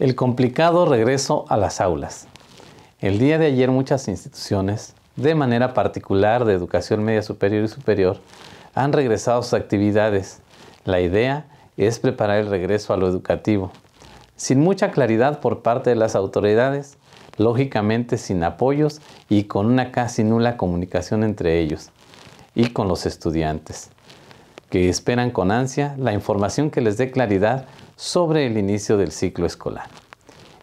El complicado regreso a las aulas. El día de ayer muchas instituciones, de manera particular de educación media superior y superior, han regresado a sus actividades. La idea es preparar el regreso a lo educativo. Sin mucha claridad por parte de las autoridades, lógicamente sin apoyos y con una casi nula comunicación entre ellos y con los estudiantes que esperan con ansia la información que les dé claridad sobre el inicio del ciclo escolar.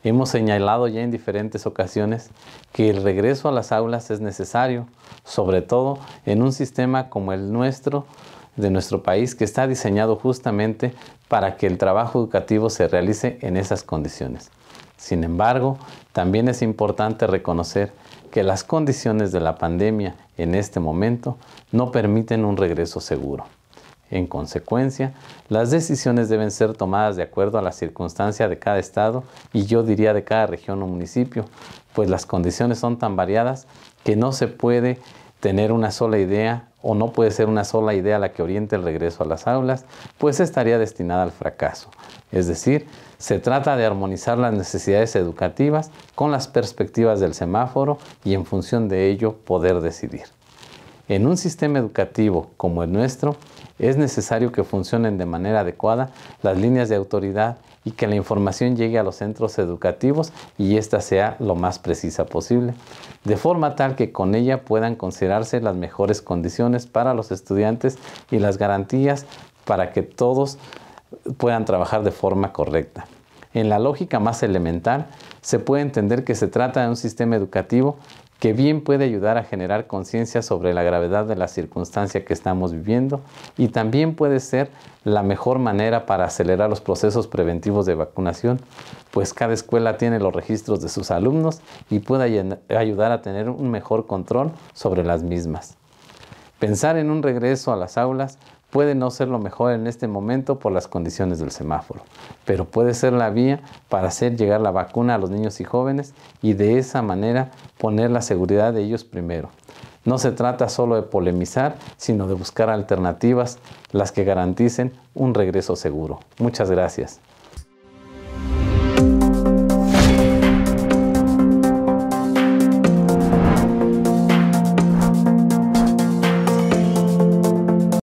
Hemos señalado ya en diferentes ocasiones que el regreso a las aulas es necesario, sobre todo en un sistema como el nuestro, de nuestro país, que está diseñado justamente para que el trabajo educativo se realice en esas condiciones. Sin embargo, también es importante reconocer que las condiciones de la pandemia en este momento no permiten un regreso seguro. En consecuencia, las decisiones deben ser tomadas de acuerdo a la circunstancia de cada estado y yo diría de cada región o municipio, pues las condiciones son tan variadas que no se puede tener una sola idea o no puede ser una sola idea la que oriente el regreso a las aulas, pues estaría destinada al fracaso. Es decir, se trata de armonizar las necesidades educativas con las perspectivas del semáforo y en función de ello poder decidir. En un sistema educativo como el nuestro, es necesario que funcionen de manera adecuada las líneas de autoridad y que la información llegue a los centros educativos y ésta sea lo más precisa posible, de forma tal que con ella puedan considerarse las mejores condiciones para los estudiantes y las garantías para que todos puedan trabajar de forma correcta. En la lógica más elemental, se puede entender que se trata de un sistema educativo que bien puede ayudar a generar conciencia sobre la gravedad de la circunstancia que estamos viviendo y también puede ser la mejor manera para acelerar los procesos preventivos de vacunación, pues cada escuela tiene los registros de sus alumnos y puede ayudar a tener un mejor control sobre las mismas. Pensar en un regreso a las aulas puede no ser lo mejor en este momento por las condiciones del semáforo, pero puede ser la vía para hacer llegar la vacuna a los niños y jóvenes y de esa manera poner la seguridad de ellos primero. No se trata solo de polemizar, sino de buscar alternativas, las que garanticen un regreso seguro. Muchas gracias.